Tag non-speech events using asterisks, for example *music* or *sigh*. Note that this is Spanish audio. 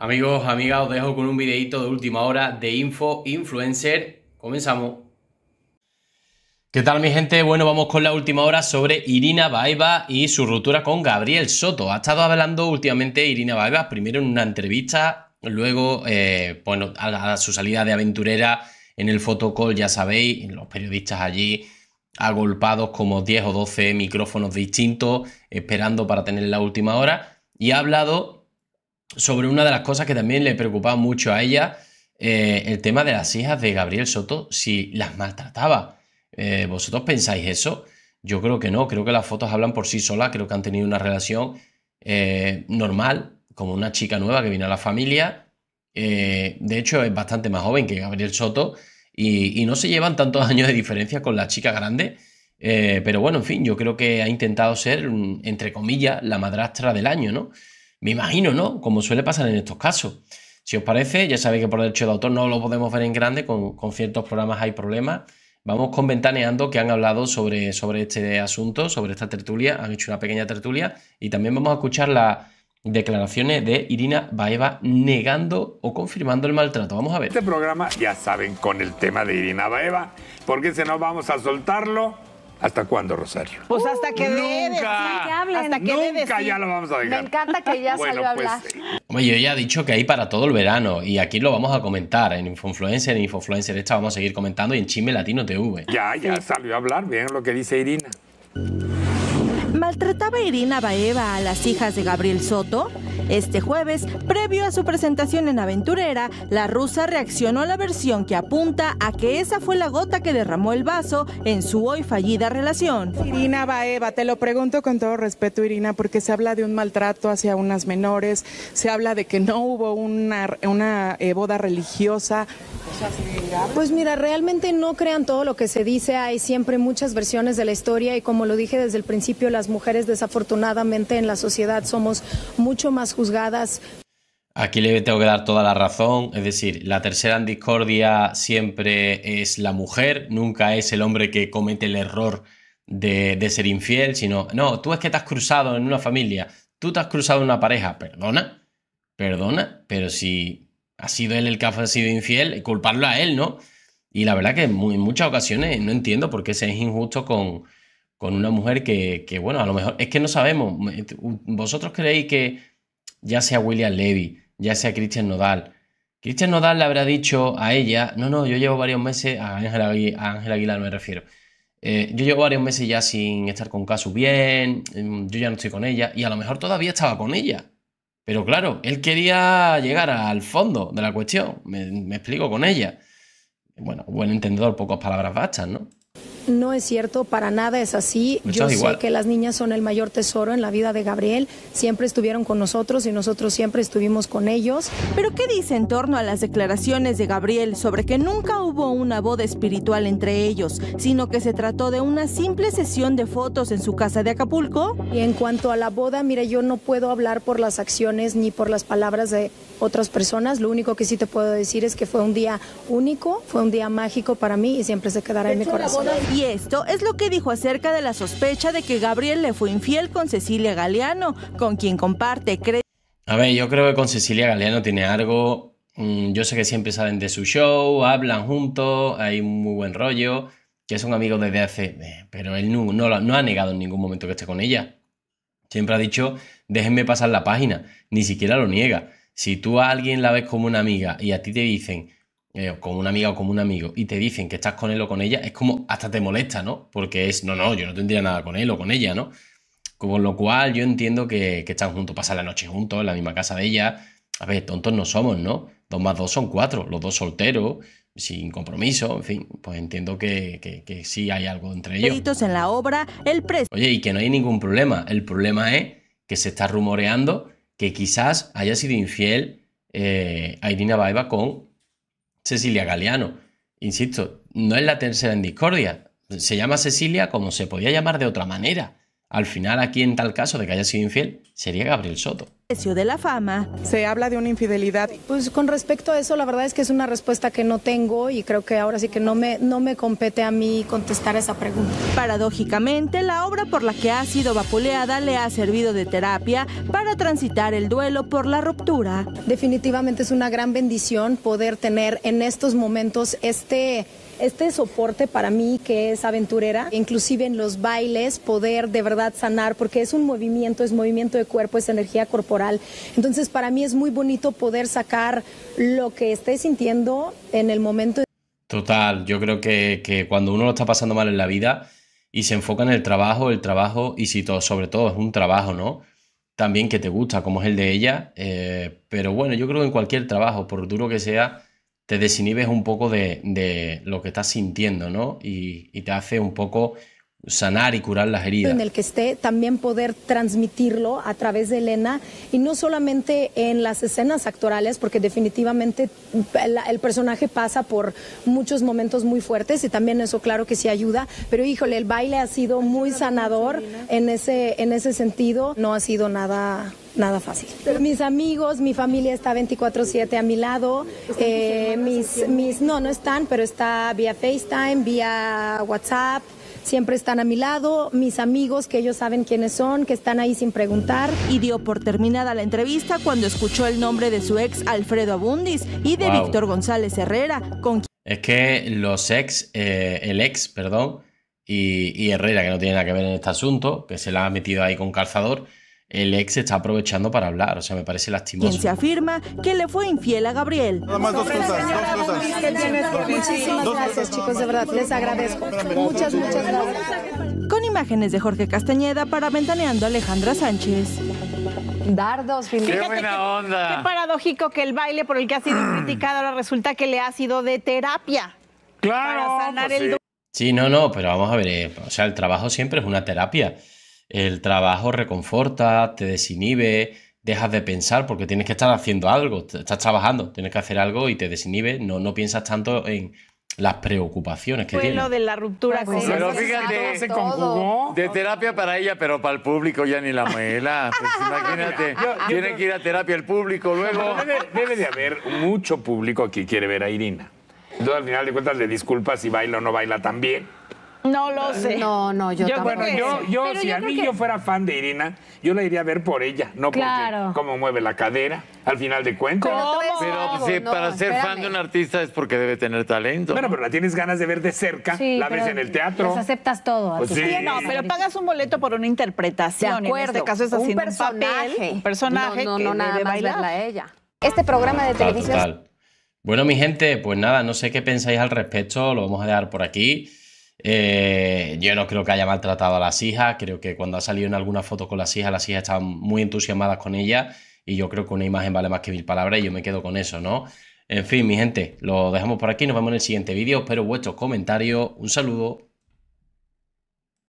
Amigos, amigas, os dejo con un videito de última hora de Info Influencer. Comenzamos. ¿Qué tal mi gente? Bueno, vamos con la última hora sobre Irina Baeva y su ruptura con Gabriel Soto. Ha estado hablando últimamente Irina Baeva, primero en una entrevista, luego eh, bueno, a, su salida de aventurera en el fotocall, ya sabéis, los periodistas allí agolpados como 10 o 12 micrófonos distintos, esperando para tener la última hora. Y ha hablado sobre una de las cosas que también le preocupaba mucho a ella, eh, el tema de las hijas de Gabriel Soto, si las maltrataba. Eh, ¿Vosotros pensáis eso? Yo creo que no, creo que las fotos hablan por sí solas, creo que han tenido una relación eh, normal, como una chica nueva que viene a la familia. de hecho, es bastante más joven que Gabriel Soto y, y, no se llevan tantos años de diferencia con la chica grande. pero bueno, en fin, yo creo que ha intentado ser, entre comillas, la madrastra del año, ¿no? Me imagino, ¿no? Como suele pasar en estos casos. Si os parece, ya sabéis que por derecho de autor no lo podemos ver en grande, con, ciertos programas hay problemas. Vamos con Ventaneando, que han hablado sobre, sobre este asunto, sobre esta tertulia, han hecho una pequeña tertulia y también vamos a escuchar las declaraciones de Irina Baeva negando o confirmando el maltrato. Vamos a ver. Este programa, ya saben, con el tema de Irina Baeva, porque si no vamos a soltarlo ¿Hasta cuándo, Rosario? Pues hasta que debe. Nunca, hasta nunca ya lo vamos a dejar. Me encanta que ya salió a pues, hablar. Eh. Oye, Hombre, yo ya he dicho que hay para todo el verano y aquí lo vamos a comentar en Infoinfluencer, en Influencer esta vamos a seguir comentando y en Chime Latino TV. Ya, ya salió a hablar, bien lo que dice Irina. ¿Maltrataba Irina Baeva a las hijas de Gabriel Soto? Este jueves, previo a su presentación en Aventurera, la rusa reaccionó a la versión que apunta a que esa fue la gota que derramó el vaso en su hoy fallida relación. Irina Baeva, te lo pregunto con todo respeto, Irina, porque se habla de un maltrato hacia unas menores, se habla de que no hubo una, una eh, boda religiosa. Pues mira, realmente no crean todo lo que se dice, hay siempre muchas versiones de la historia y como lo dije desde el principio, las mujeres desafortunadamente en la sociedad somos mucho más juzgadas. Aquí le tengo que dar toda la razón, es decir, la tercera discordia siempre es la mujer, nunca es el hombre que comete el error de, ser infiel, sino, no, tú es que te has cruzado en una familia, tú te has cruzado en una pareja, perdona, perdona, pero si ha sido él el que ha sido infiel, culparlo a él, ¿no? Y la verdad que en muchas ocasiones no entiendo por qué se es injusto con, con una mujer que, bueno, a lo mejor es que no sabemos. ¿Vosotros creéis que ya sea William Levy, ya sea Christian Nodal. Christian Nodal le habrá dicho a ella, no, no, yo llevo varios meses, a Ángela Aguilar me refiero, eh, yo llevo varios meses ya sin estar con Casu bien, em, yo ya no estoy con ella, y a lo mejor todavía estaba con ella. Pero claro, él quería llegar al fondo de la cuestión, me, explico con ella. Bueno, buen entendedor, pocas palabras bastan, ¿no? No es cierto, para nada es así. Yo sé que las niñas son el mayor tesoro en la vida de Gabriel. Siempre estuvieron con nosotros y nosotros siempre estuvimos con ellos. Pero ¿qué dice en torno a las declaraciones de Gabriel sobre que nunca hubo una boda espiritual entre ellos, sino que se trató de una simple sesión de fotos en su casa de Acapulco? Y en cuanto a la boda, mira, yo no puedo hablar por las acciones ni por las palabras de otras personas. Lo único que sí te puedo decir es que fue un día único, fue un día mágico para mí y siempre se quedará en mi corazón. Y esto es lo que dijo acerca de la sospecha de que Gabriel le fue infiel con Cecilia Galeano, con quien comparte... A ver, yo creo que con Cecilia Galeano tiene algo. Mm, yo sé que siempre salen de su show, hablan juntos, hay un muy buen rollo, que es un amigo desde hace... Eh, pero él no ha negado en ningún momento que esté con ella. Siempre ha dicho, déjenme pasar la página. Ni siquiera lo niega. Si tú a alguien la ves como una amiga y a ti te dicen, eh, con una amiga o con un amigo y te dicen que estás con él o con ella, es como hasta te molesta, ¿no? Porque es, no, no, yo no tendría nada con él o con ella, ¿no? Con lo cual yo entiendo que, están juntos, pasan la noche juntos en la misma casa de ella. A ver, tontos no somos, ¿no? Dos más dos son cuatro, los dos solteros, sin compromiso, en fin, pues entiendo que, que, sí hay algo entre ellos. en la obra, el Oye, y que no hay ningún problema. El problema es que se está rumoreando que quizás haya sido infiel a Irina Baeva con Cecilia Galeano. Insisto, no es la tercera en discordia. Se llama Cecilia como se podía llamar de otra manera. Al final, aquí en tal caso de que haya sido infiel, sería Gabriel Soto. Precio De la fama. Se habla de una infidelidad. Pues con respecto a eso, la verdad es que es una respuesta que no tengo y creo que ahora sí que no me, no me compete a mí contestar esa pregunta. Paradójicamente, la obra por la que ha sido vapuleada le ha servido de terapia para transitar el duelo por la ruptura. Definitivamente es una gran bendición poder tener en estos momentos este este soporte para mí que es aventurera, inclusive en los bailes, poder de verdad sanar, porque es un movimiento, es movimiento de cuerpo, es energía corporal. Entonces para mí es muy bonito poder sacar lo que esté sintiendo en el momento. Total, yo creo que, que cuando uno lo está pasando mal en la vida y se enfoca en el trabajo, el trabajo, y si todo, sobre todo es un trabajo, ¿no? También que te gusta, como es el de ella, eh, pero bueno, yo creo que en cualquier trabajo, por duro que sea, te desinhibes un poco de, lo que estás sintiendo, ¿no? Y, y te hace un poco sanar y curar las heridas. En el que esté, también poder transmitirlo a través de Elena y no solamente en las escenas actorales, porque definitivamente el, personaje pasa por muchos momentos muy fuertes y también eso claro que sí ayuda, pero híjole, el baile ha sido muy sanador en ese, en ese sentido, no ha sido nada nada fácil. Mis amigos, mi familia está 24/7 a mi lado. Eh, mis, mis, no, no están, pero está vía FaceTime, vía WhatsApp, siempre están a mi lado, mis amigos que ellos saben quiénes son, que están ahí sin preguntar. Y dio por terminada la entrevista cuando escuchó el nombre de su ex Alfredo Abundis y de Víctor González Herrera, con Es que los ex, eh, el ex, perdón, y, y Herrera, que no tiene nada que ver en este asunto, que se la ha metido ahí con calzador, el ex está aprovechando para hablar, o sea, me parece lastimoso. Quien se afirma que le fue infiel a Gabriel. Nada más dos cosas, dos cosas. Muchísimas gracias, chicos, de verdad, les agradezco. Muchas, muchas gracias. Con imágenes de Jorge Castañeda para Ventaneando Alejandra Sánchez. Dardos, Fíjate Qué buena que, onda. Qué paradójico que el baile por el que ha sido mm. criticado ahora resulta que le ha sido de terapia. Claro. Para sanar pues el sí. sí, no, no, pero vamos a ver, eh, o sea, el trabajo siempre es una terapia. El trabajo reconforta, te desinhibe, dejas de pensar porque tienes que estar haciendo algo, estás trabajando, tienes que hacer algo y te desinhibe, no, no piensas tanto en las preocupaciones que tienes. de la ruptura pues Pero fíjate, se conjugó. De terapia para ella, pero para el público ya ni la muela. Pues *laughs* imagínate, tiene que ir a terapia el público luego. Debe, de haber mucho público que quiere ver a Irina. Entonces, al final de cuentas, le disculpas si baila o no baila tan bien no lo ah, sé. No, no, yo, yo Bueno, yo, yo si a mí yo fuera fan de Irina, yo la iría a ver por ella, no claro. porque cómo mueve la cadera, al final de cuentas. Pero para ser fan de un artista es porque debe tener talento. Bueno, pero la tienes ganas de ver de cerca, la ves en el teatro. Pues aceptas todo. Pues sí. no, pero pagas un boleto por una interpretación. De En este caso un personaje. personaje que debe ella. Este programa de televisión... Bueno, mi gente, pues nada, no sé qué pensáis al respecto, lo vamos a dejar por aquí. Eh, yo no creo que haya maltratado a las hijas, creo que cuando ha salido en alguna foto con las hijas, las hijas estaban muy entusiasmadas con ella y yo creo que una imagen vale más que mil palabras y yo me quedo con eso, ¿no? En fin, mi gente, lo dejamos por aquí, nos vemos en el siguiente vídeo, espero vuestros comentarios, un saludo.